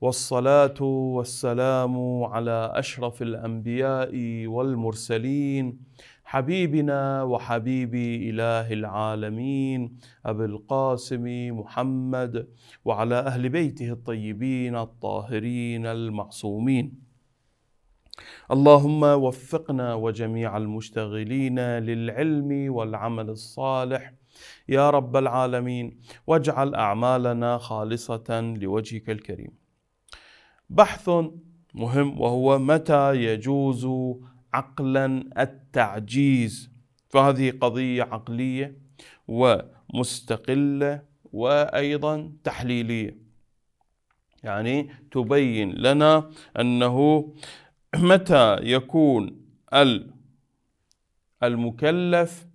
والصلاه والسلام على اشرف الانبياء والمرسلين حبيبنا وحبيب اله العالمين ابي القاسم محمد وعلى اهل بيته الطيبين الطاهرين المعصومين اللهم وفقنا وجميع المشتغلين للعلم والعمل الصالح يا رب العالمين واجعل اعمالنا خالصه لوجهك الكريم بحث مهم وهو متى يجوز عقلا التعجيز فهذه قضيه عقليه ومستقله وايضا تحليليه يعني تبين لنا انه متى يكون المكلف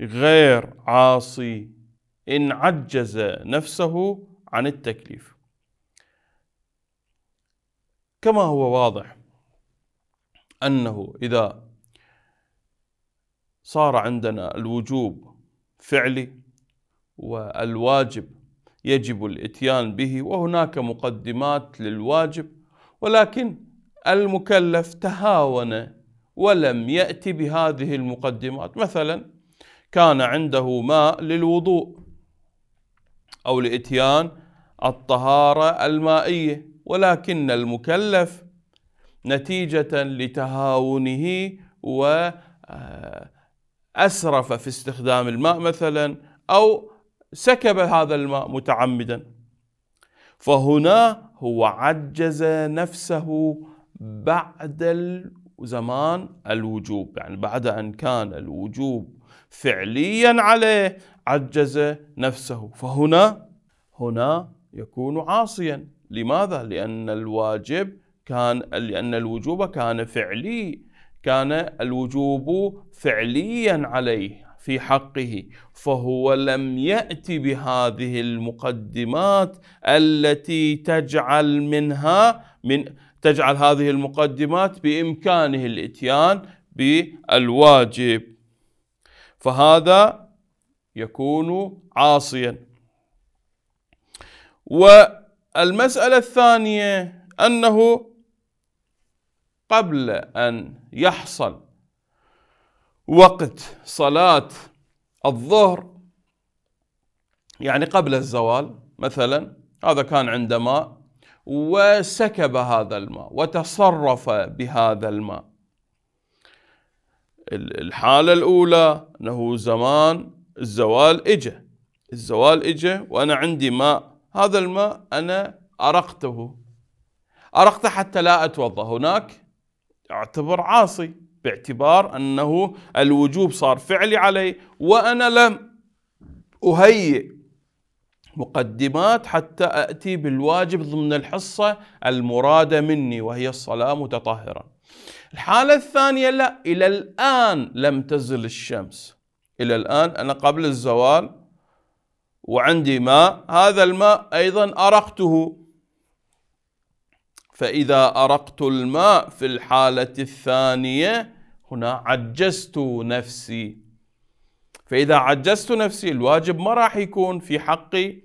غير عاصي ان عجز نفسه عن التكليف كما هو واضح أنه إذا صار عندنا الوجوب فعلي والواجب يجب الاتيان به وهناك مقدمات للواجب ولكن المكلف تهاون ولم يأتي بهذه المقدمات مثلا كان عنده ماء للوضوء أو لإتيان الطهارة المائية ولكن المكلف نتيجة لتهاونه وأسرف آه، في استخدام الماء مثلا أو سكب هذا الماء متعمدا فهنا هو عجز نفسه بعد زمان الوجوب يعني بعد أن كان الوجوب فعليا عليه عجز نفسه فهنا هنا يكون عاصيا لماذا؟ لأن الواجب كان لأن الوجوب كان فعلي كان الوجوب فعليا عليه في حقه فهو لم يأتي بهذه المقدمات التي تجعل منها من تجعل هذه المقدمات بإمكانه الإتيان بالواجب فهذا يكون عاصيا و المسألة الثانية أنه قبل أن يحصل وقت صلاة الظهر يعني قبل الزوال مثلا هذا كان عنده ماء وسكب هذا الماء وتصرف بهذا الماء الحالة الأولى أنه زمان الزوال إجا الزوال إجا وأنا عندي ماء هذا الماء أنا أرقته أرقته حتى لا أتوضأ هناك اعتبر عاصي باعتبار أنه الوجوب صار فعلي علي وأنا لم أهيئ مقدمات حتى أتي بالواجب ضمن الحصة المرادة مني وهي الصلاة متطهرة الحالة الثانية لا إلى الآن لم تزل الشمس إلى الآن أنا قبل الزوال وعندي ماء هذا الماء أيضا أرقته فإذا أرقت الماء في الحالة الثانية هنا عجزت نفسي فإذا عجزت نفسي الواجب ما راح يكون في حقي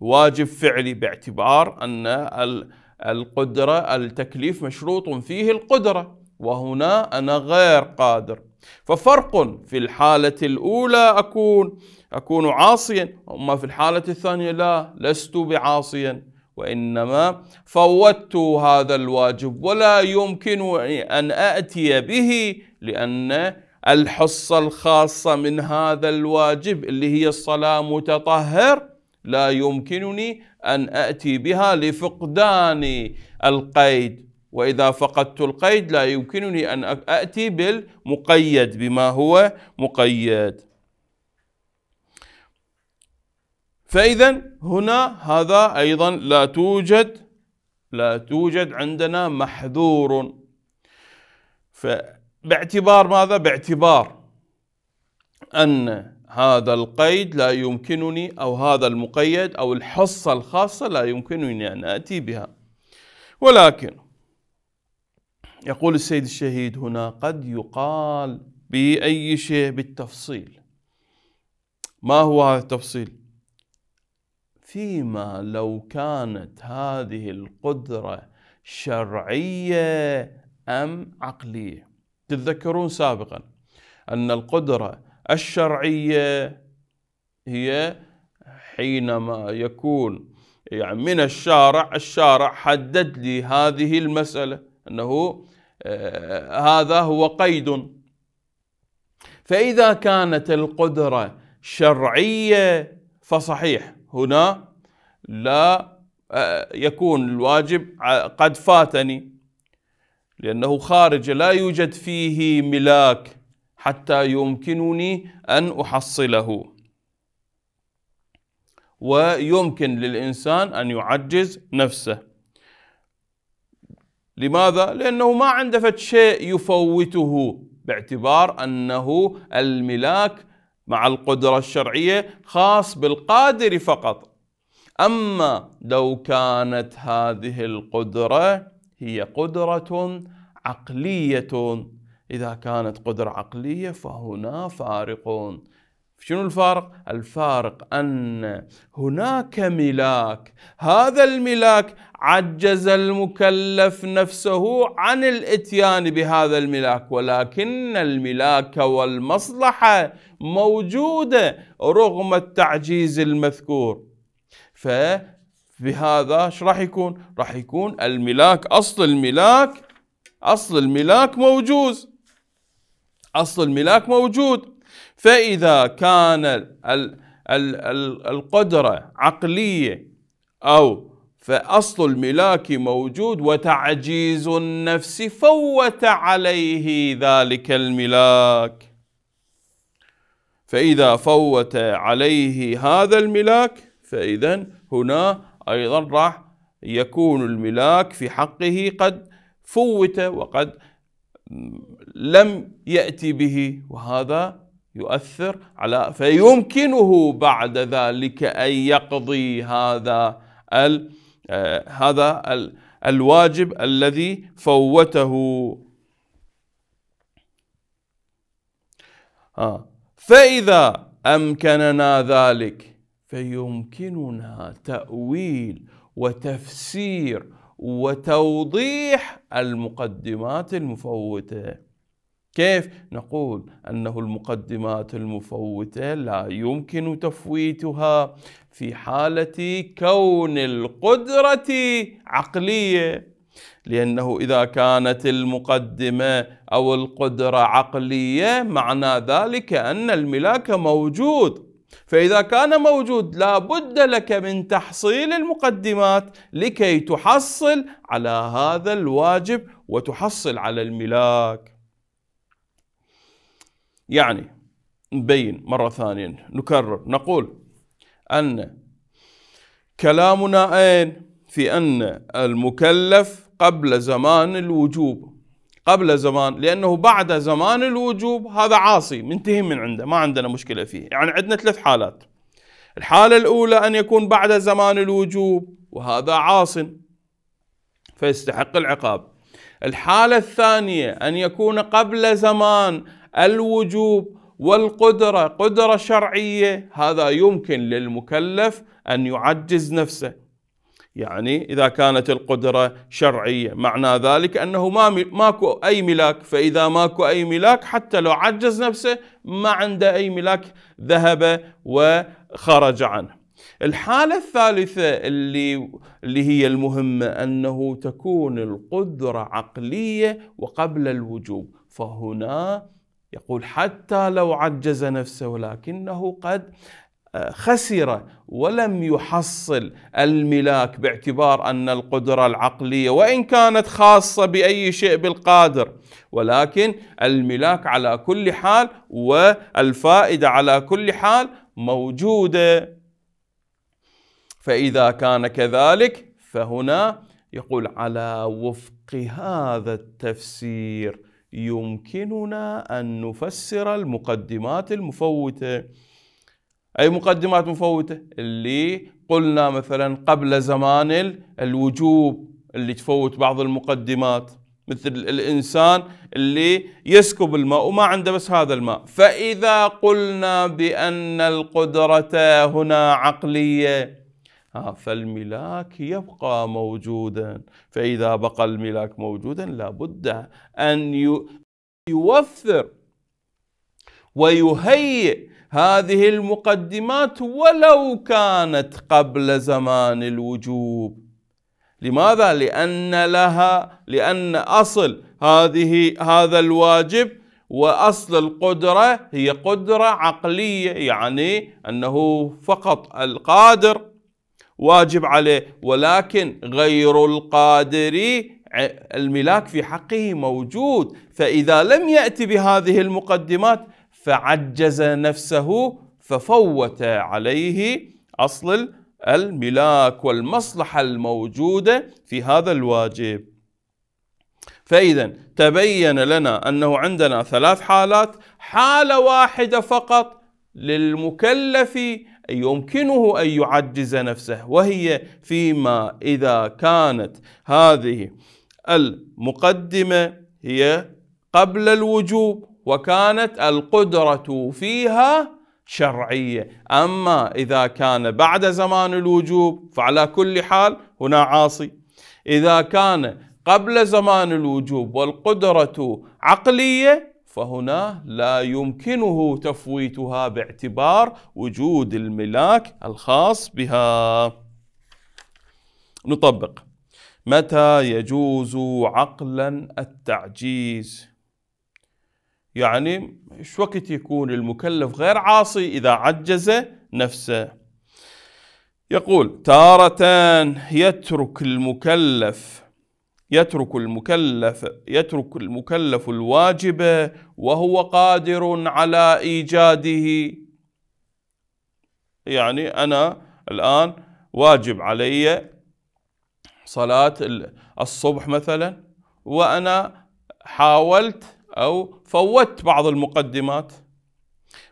واجب فعلي باعتبار أن القدرة التكليف مشروط فيه القدرة وهنا أنا غير قادر ففرق في الحالة الأولى أكون أكون عاصيا أما في الحالة الثانية لا لست بعاصيا وإنما فوتت هذا الواجب ولا يمكنني أن أأتي به لأن الحصة الخاصة من هذا الواجب اللي هي الصلاة متطهر لا يمكنني أن أأتي بها لفقدان القيد وإذا فقدت القيد لا يمكنني أن أأتي بالمقيد بما هو مقيد فإذا هنا هذا أيضا لا توجد لا توجد عندنا محذور فباعتبار ماذا؟ باعتبار أن هذا القيد لا يمكنني أو هذا المقيد أو الحصة الخاصة لا يمكنني أن آتي بها ولكن يقول السيد الشهيد هنا قد يقال بأي شيء بالتفصيل ما هو هذا التفصيل؟ فيما لو كانت هذه القدرة شرعية أم عقلية تتذكرون سابقا أن القدرة الشرعية هي حينما يكون يعني من الشارع الشارع حدد لي هذه المسألة أنه آه، هذا هو قيد فإذا كانت القدرة شرعية فصحيح هنا لا آه، يكون الواجب قد فاتني لأنه خارج لا يوجد فيه ملاك حتى يمكنني أن أحصله ويمكن للإنسان أن يعجز نفسه لماذا؟ لأنه ما عنده فد شيء يفوته باعتبار أنه الملاك مع القدرة الشرعية خاص بالقادر فقط أما لو كانت هذه القدرة هي قدرة عقلية إذا كانت قدرة عقلية فهنا فارق شنو الفارق؟ الفارق أن هناك ملاك هذا الملاك عجز المكلف نفسه عن الاتيان بهذا الملاك ولكن الملاك والمصلحة موجودة رغم التعجيز المذكور فبهذا ايش راح يكون راح يكون الملاك أصل الملاك أصل الملاك موجود أصل الملاك موجود فإذا كان القدرة عقلية أو فأصل الملاك موجود وتعجيز النفس فوت عليه ذلك الملاك فإذا فوت عليه هذا الملاك فإذا هنا أيضا راح يكون الملاك في حقه قد فوت وقد لم يأتي به وهذا يؤثر على فيمكنه بعد ذلك أن يقضي هذا الملاك آه، هذا الواجب الذي فوته آه. فإذا أمكننا ذلك فيمكننا تأويل وتفسير وتوضيح المقدمات المفوته كيف نقول انه المقدمات المفوته لا يمكن تفويتها في حاله كون القدره عقليه لانه اذا كانت المقدمه او القدره عقليه معنى ذلك ان الملاك موجود فإذا كان موجود لا بد لك من تحصيل المقدمات لكي تحصل على هذا الواجب وتحصل على الملاك يعني نبين مرة ثانية نكرر نقول أن كلامنا أين في أن المكلف قبل زمان الوجوب قبل زمان لأنه بعد زمان الوجوب هذا عاصي منتهي من عنده ما عندنا مشكلة فيه يعني عندنا ثلاث حالات الحالة الأولى أن يكون بعد زمان الوجوب وهذا عاص فيستحق العقاب الحالة الثانية أن يكون قبل زمان الوجوب والقدرة قدرة شرعية هذا يمكن للمكلف أن يعجز نفسه يعني إذا كانت القدرة شرعية معنى ذلك أنه ما ماكو أي ملاك فإذا ماكو أي ملاك حتى لو عجز نفسه ما عنده أي ملاك ذهب وخرج عنه الحالة الثالثة اللي, اللي هي المهمة أنه تكون القدرة عقلية وقبل الوجوب فهنا يقول حتى لو عجز نفسه لكنه قد آه، خسر ولم يحصل الملاك باعتبار ان القدره العقليه وان كانت خاصه باي شيء بالقادر ولكن الملاك على كل حال والفائده على كل حال موجوده فاذا كان كذلك فهنا يقول على وفق هذا التفسير يمكننا أن نفسر المقدمات المفوتة أي مقدمات مفوتة اللي قلنا مثلا قبل زمان الوجوب اللي تفوت بعض المقدمات مثل الإنسان اللي يسكب الماء وما عنده بس هذا الماء فإذا قلنا بأن القدرة هنا عقلية فالملاك يبقى موجودا فإذا بقى الملاك موجودا لابد أن يوفر ويهيئ هذه المقدمات ولو كانت قبل زمان الوجوب لماذا؟ لأن لها لأن أصل هذه هذا الواجب وأصل القدرة هي قدرة عقلية يعني أنه فقط القادر واجب عليه ولكن غير القادر الملاك في حقه موجود فإذا لم يأتي بهذه المقدمات فعجز نفسه ففوت عليه أصل الملاك والمصلحة الموجودة في هذا الواجب فإذا تبين لنا أنه عندنا ثلاث حالات حالة واحدة فقط للمكلف يمكنه أن يعجز نفسه وهي فيما إذا كانت هذه المقدمة هي قبل الوجوب وكانت القدرة فيها شرعية أما إذا كان بعد زمان الوجوب فعلى كل حال هنا عاصي إذا كان قبل زمان الوجوب والقدرة عقلية فهنا لا يمكنه تفويتها باعتبار وجود الملاك الخاص بها نطبق متى يجوز عقلا التعجيز يعني ايش وقت يكون المكلف غير عاصي اذا عجز نفسه يقول تارة يترك المكلف يترك المكلف يترك المكلف الواجب وهو قادر على ايجاده يعني انا الان واجب علي صلاه الصبح مثلا وانا حاولت او فوتت بعض المقدمات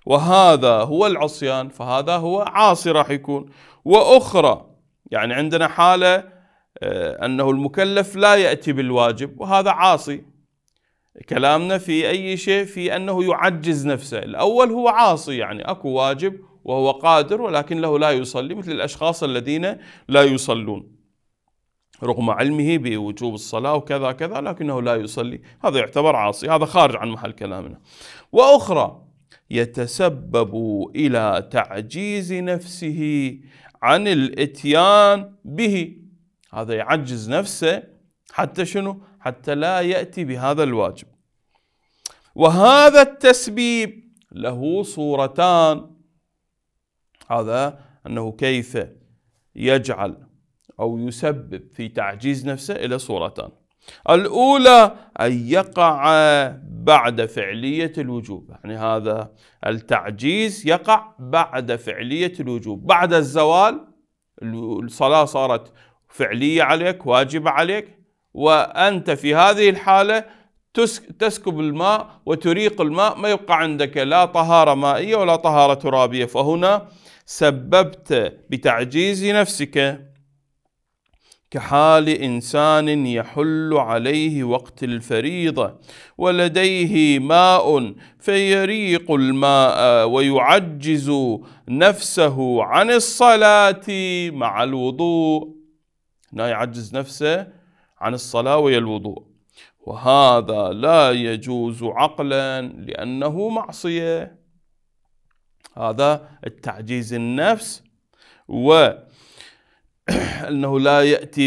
وهذا هو العصيان فهذا هو عاصي راح يكون واخرى يعني عندنا حاله آه، أنه المكلف لا يأتي بالواجب وهذا عاصي كلامنا في أي شيء في أنه يعجز نفسه الأول هو عاصي يعني أكو واجب وهو قادر ولكن له لا يصلي مثل الأشخاص الذين لا يصلون رغم علمه بوجوب الصلاة وكذا كذا لكنه لا يصلي هذا يعتبر عاصي هذا خارج عن محل كلامنا وأخرى يتسبب إلى تعجيز نفسه عن الاتيان به هذا يعجز نفسه حتى شنو حتى لا يأتي بهذا الواجب وهذا التسبيب له صورتان هذا أنه كيف يجعل أو يسبب في تعجيز نفسه إلى صورتان الأولى أن يقع بعد فعلية الوجوب يعني هذا التعجيز يقع بعد فعلية الوجوب بعد الزوال الصلاة صارت فعلية عليك واجبة عليك وأنت في هذه الحالة تسكب الماء وتريق الماء ما يبقى عندك لا طهارة مائية ولا طهارة ترابية فهنا سببت بتعجيز نفسك كحال إنسان يحل عليه وقت الفريضة ولديه ماء فيريق الماء ويعجز نفسه عن الصلاة مع الوضوء هنا يعجز نفسه عن الصلاة ويا الوضوء وهذا لا يجوز عقلا لأنه معصية هذا التعجيز النفس وأنه لا يأتي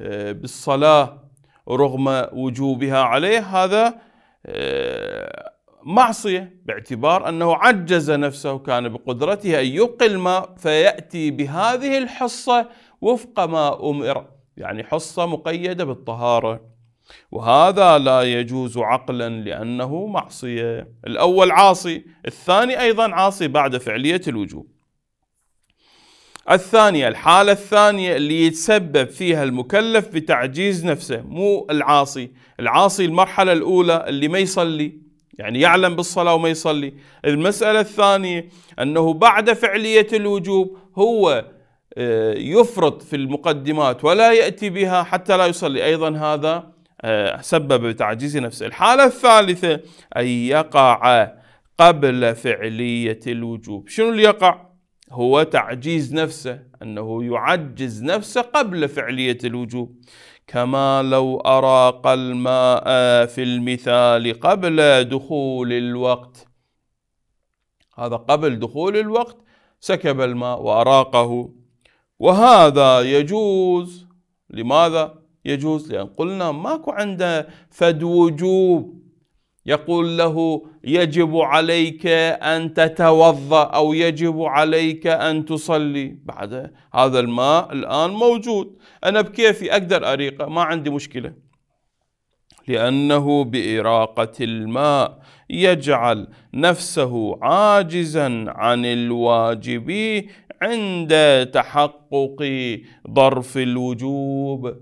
آه، بالصلاة رغم وجوبها عليه هذا آه، معصية باعتبار أنه عجز نفسه كان بقدرته أن يبقي الماء فيأتي بهذه الحصة وفق ما أمر يعني حصة مقيدة بالطهارة وهذا لا يجوز عقلا لأنه معصية الأول عاصي الثاني أيضا عاصي بعد فعلية الوجوب الثانية الحالة الثانية اللي يتسبب فيها المكلف بتعجيز نفسه مو العاصي العاصي المرحلة الأولى اللي ما يصلي يعني يعلم بالصلاة وما يصلي المسألة الثانية أنه بعد فعلية الوجوب هو آه، يفرط في المقدمات ولا يأتي بها حتى لا يصلي أيضا هذا آه، سبب تعجيز نفسه الحالة الثالثة أن يقع قبل فعلية الوجوب شنو اللي يقع؟ هو تعجيز نفسه أنه يعجز نفسه قبل فعلية الوجوب كما لو أراق الماء في المثال قبل دخول الوقت هذا قبل دخول الوقت سكب الماء وأراقه وهذا يجوز لماذا يجوز لأن قلنا ماكو عنده فد وجوب يقول له يجب عليك أن تتوضأ أو يجب عليك أن تصلي بعد هذا الماء الآن موجود أنا بكيفي أقدر أريقه ما عندي مشكلة لأنه بإراقة الماء يجعل نفسه عاجزا عن الواجب عند تحقق ظرف الوجوب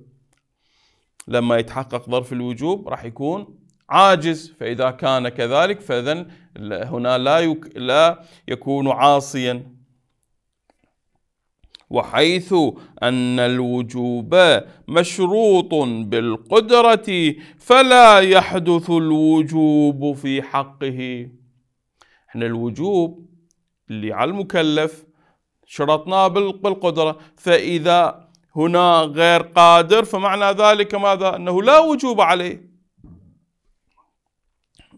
لما يتحقق ظرف الوجوب راح يكون عاجز فإذا كان كذلك فإذا هنا لا يك لا يكون عاصيا وحيث أن الوجوب مشروط بالقدرة فلا يحدث الوجوب في حقه احنا الوجوب اللي على المكلف شرطناه بالقدرة فإذا هنا غير قادر فمعنى ذلك ماذا؟ أنه لا وجوب عليه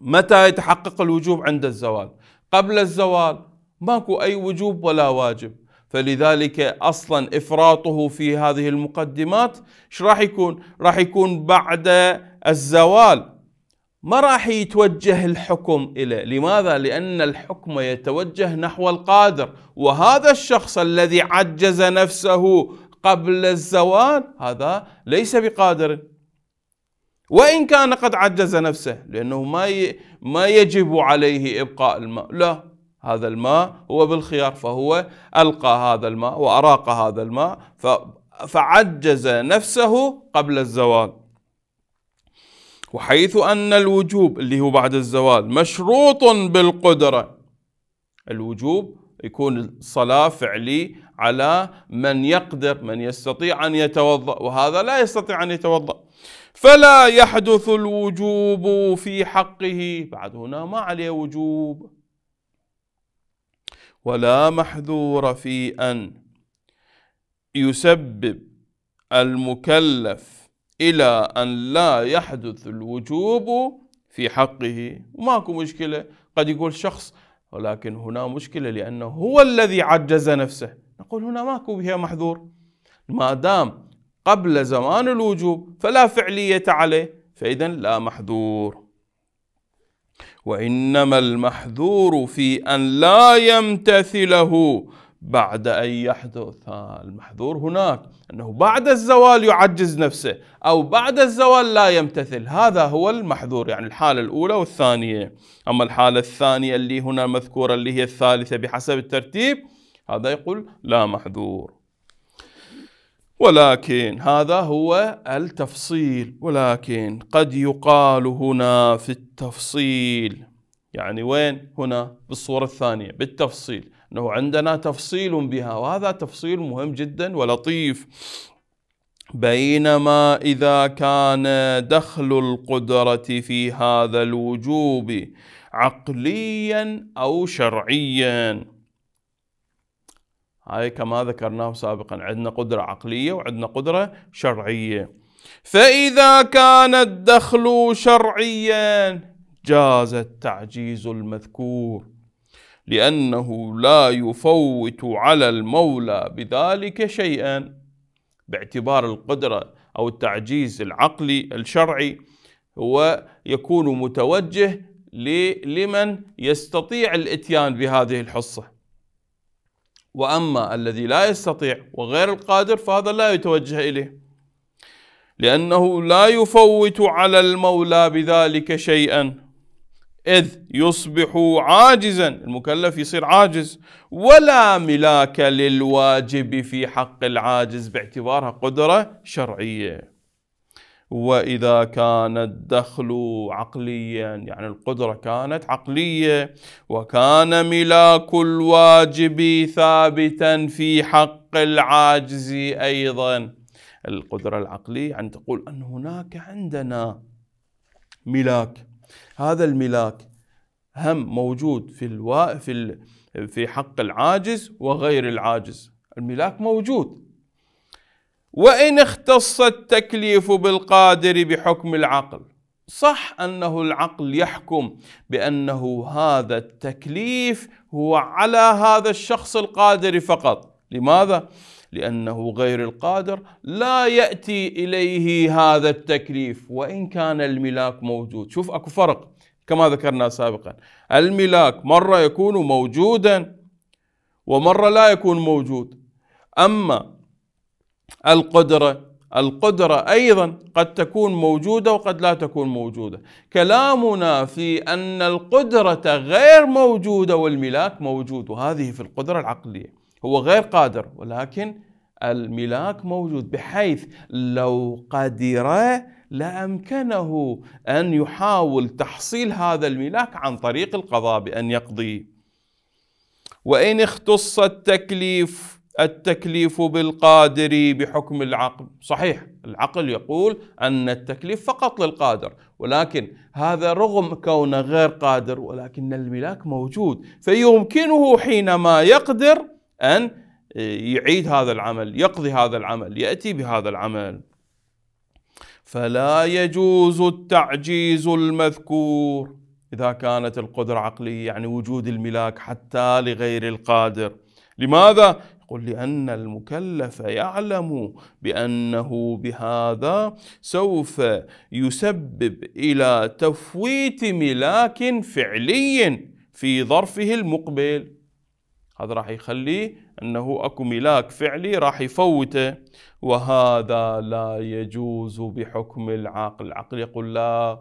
متى يتحقق الوجوب عند الزوال؟ قبل الزوال ماكو أي وجوب ولا واجب فلذلك أصلا إفراطه في هذه المقدمات ايش راح يكون؟ راح يكون بعد الزوال ما راح يتوجه الحكم إليه لماذا؟ لأن الحكم يتوجه نحو القادر وهذا الشخص الذي عجز نفسه قبل الزوال هذا ليس بقادر وإن كان قد عجز نفسه لأنه ما ي... ما يجب عليه إبقاء الماء لا هذا الماء هو بالخيار فهو ألقى هذا الماء وأراق هذا الماء ف... فعجز نفسه قبل الزوال وحيث أن الوجوب اللي هو بعد الزوال مشروط بالقدرة الوجوب يكون الصلاة فعلي على من يقدر من يستطيع أن يتوضأ وهذا لا يستطيع أن يتوضأ فلا يحدث الوجوب في حقه بعد هنا ما عليه وجوب ولا محذور في أن يسبب المكلف إلى أن لا يحدث الوجوب في حقه وماكو مشكلة قد يقول شخص ولكن هنا مشكلة لأنه هو الذي عجز نفسه نقول هنا ماكو بها محذور ما دام قبل زمان الوجوب فلا فعلية عليه فإذا لا محذور وإنما المحذور في أن لا يمتثله بعد أن يحدث المحذور هناك أنه بعد الزوال يعجز نفسه أو بعد الزوال لا يمتثل هذا هو المحذور يعني الحالة الأولى والثانية أما الحالة الثانية اللي هنا مذكورة اللي هي الثالثة بحسب الترتيب هذا يقول لا محذور ولكن هذا هو التفصيل ولكن قد يقال هنا في التفصيل يعني وين هنا بالصورة الثانية بالتفصيل أنه عندنا تفصيل بها وهذا تفصيل مهم جدا ولطيف بينما إذا كان دخل القدرة في هذا الوجوب عقليا أو شرعيا هاي كما ذكرناه سابقا عندنا قدرة عقلية وعندنا قدرة شرعية فإذا كان الدخل شرعيا جاز التعجيز المذكور لأنه لا يفوت على المولى بذلك شيئا باعتبار القدرة أو التعجيز العقلي الشرعي هو يكون متوجه لمن يستطيع الاتيان بهذه الحصه واما الذي لا يستطيع وغير القادر فهذا لا يتوجه اليه لانه لا يفوت على المولى بذلك شيئا إذ يصبح عاجزا المكلف يصير عاجز ولا ملاك للواجب في حق العاجز باعتبارها قدرة شرعية وإذا كان الدخل عقليا يعني القدرة كانت عقلية وكان ملاك الواجب ثابتا في حق العاجز أيضا القدرة العقلية يعني تقول أن هناك عندنا ملاك هذا الملاك هم موجود في الوا... في ال... في حق العاجز وغير العاجز الملاك موجود وإن اختص التكليف بالقادر بحكم العقل صح أنه العقل يحكم بأنه هذا التكليف هو على هذا الشخص القادر فقط لماذا؟ لأنه غير القادر لا يأتي إليه هذا التكليف وإن كان الملاك موجود شوف أكو فرق كما ذكرنا سابقا الملاك مرة يكون موجودا ومرة لا يكون موجود أما القدرة القدرة أيضا قد تكون موجودة وقد لا تكون موجودة كلامنا في أن القدرة غير موجودة والملاك موجود وهذه في القدرة العقلية هو غير قادر ولكن الملاك موجود بحيث لو قدر لامكنه ان يحاول تحصيل هذا الملاك عن طريق القضاء بان يقضي وان اختص التكليف التكليف بالقادر بحكم العقل صحيح العقل يقول ان التكليف فقط للقادر ولكن هذا رغم كونه غير قادر ولكن الملاك موجود فيمكنه حينما يقدر أن آه، يعيد هذا العمل يقضي هذا العمل يأتي بهذا العمل فلا يجوز التعجيز المذكور إذا كانت القدرة عقلية يعني وجود الملاك حتى لغير القادر لماذا؟ يقول لأن المكلف يعلم بأنه بهذا سوف يسبب إلى تفويت ملاك فعلي في ظرفه المقبل هذا راح يخليه انه اكو ملاك فعلي راح يفوته وهذا لا يجوز بحكم العقل، العقل يقول لا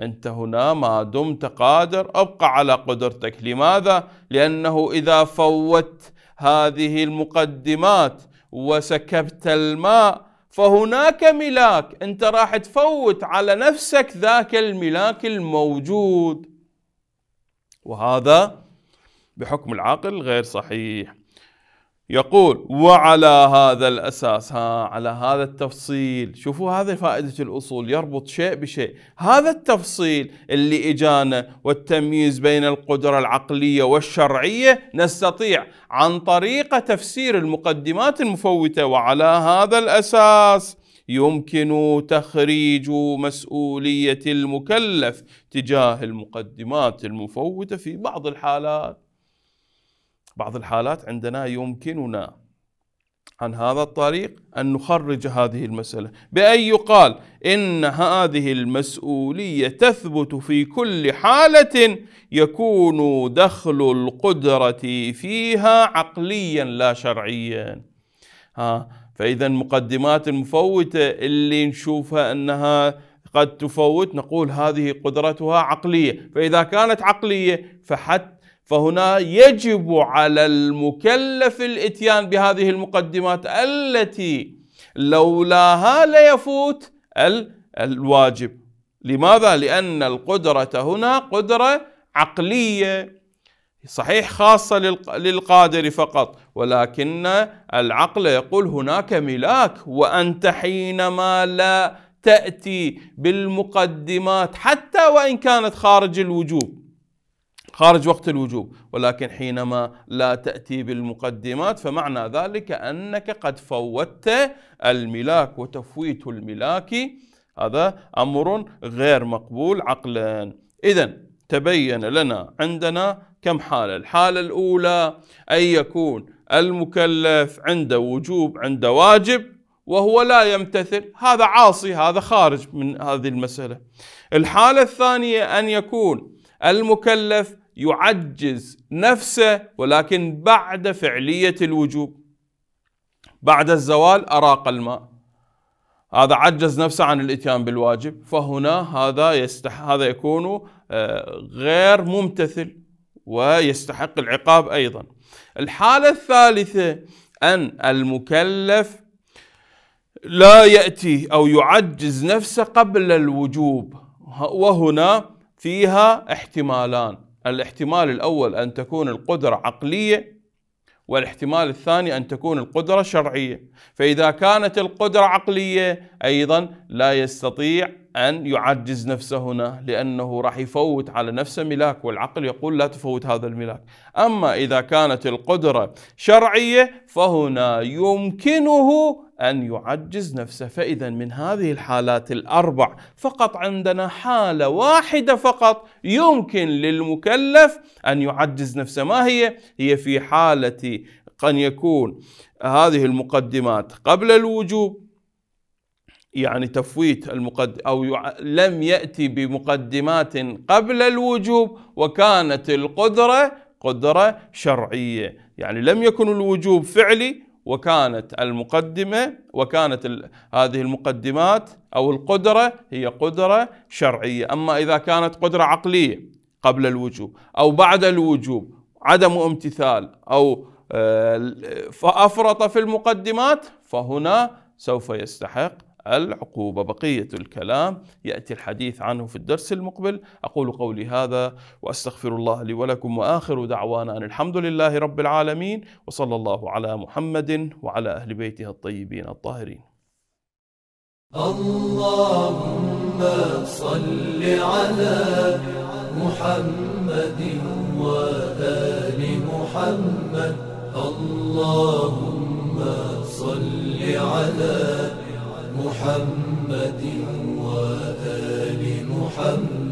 انت هنا ما دمت قادر ابقى على قدرتك، لماذا؟ لانه اذا فوت هذه المقدمات وسكبت الماء فهناك ملاك، انت راح تفوت على نفسك ذاك الملاك الموجود. وهذا بحكم العقل غير صحيح يقول وعلى هذا الأساس ها على هذا التفصيل شوفوا هذا فائدة الأصول يربط شيء بشيء هذا التفصيل اللي إجانا والتمييز بين القدرة العقلية والشرعية نستطيع عن طريق تفسير المقدمات المفوتة وعلى هذا الأساس يمكن تخريج مسؤولية المكلف تجاه المقدمات المفوتة في بعض الحالات بعض الحالات عندنا يمكننا عن هذا الطريق أن نخرج هذه المسألة بأن يقال إن هذه المسؤولية تثبت في كل حالة يكون دخل القدرة فيها عقليا لا شرعيا ها فإذا مقدمات المفوتة اللي نشوفها أنها قد تفوت نقول هذه قدرتها عقلية فإذا كانت عقلية فحتى فهنا يجب على المكلف الاتيان بهذه المقدمات التي لولاها ليفوت الواجب لماذا؟ لأن القدرة هنا قدرة عقلية صحيح خاصة للقادر فقط ولكن العقل يقول هناك ملاك وأنت حينما لا تأتي بالمقدمات حتى وإن كانت خارج الوجوب خارج وقت الوجوب ولكن حينما لا تأتي بالمقدمات فمعنى ذلك أنك قد فوتت الملاك وتفويت الملاك هذا أمر غير مقبول عقلا إذا تبين لنا عندنا كم حالة الحالة الأولى أن يكون المكلف عنده وجوب عنده واجب وهو لا يمتثل هذا عاصي هذا خارج من هذه المسألة الحالة الثانية أن يكون المكلف يعجز نفسه ولكن بعد فعلية الوجوب بعد الزوال أراق الماء هذا عجز نفسه عن الاتيان بالواجب فهنا هذا يستح هذا يكون آه، غير ممتثل ويستحق العقاب ايضا. الحاله الثالثه ان المكلف لا ياتي او يعجز نفسه قبل الوجوب وهنا فيها احتمالان الاحتمال الاول ان تكون القدره عقليه والاحتمال الثاني ان تكون القدره شرعيه فاذا كانت القدره عقليه ايضا لا يستطيع أن يعجز نفسه هنا لأنه راح يفوت على نفسه ملاك والعقل يقول لا تفوت هذا الملاك أما إذا كانت القدرة شرعية فهنا يمكنه أن يعجز نفسه فإذا من هذه الحالات الأربع فقط عندنا حالة واحدة فقط يمكن للمكلف أن يعجز نفسه ما هي؟ هي في حالة قد يكون هذه المقدمات قبل الوجوب يعني تفويت المقد أو لم يأتي بمقدمات قبل الوجوب وكانت القدرة قدرة شرعية يعني لم يكن الوجوب فعلي وكانت المقدمة وكانت هذه المقدمات أو القدرة هي قدرة شرعية أما إذا كانت قدرة عقلية قبل الوجوب أو بعد الوجوب عدم امتثال أو آه، فأفرط في المقدمات فهنا سوف يستحق العقوبة بقية الكلام يأتي الحديث عنه في الدرس المقبل أقول قولي هذا وأستغفر الله لي ولكم وآخر دعوانا أن الحمد لله رب العالمين وصلى الله على محمد وعلى أهل بيته الطيبين الطاهرين اللهم صل على محمد وآل محمد اللهم صل على محمد محمد وآل محمد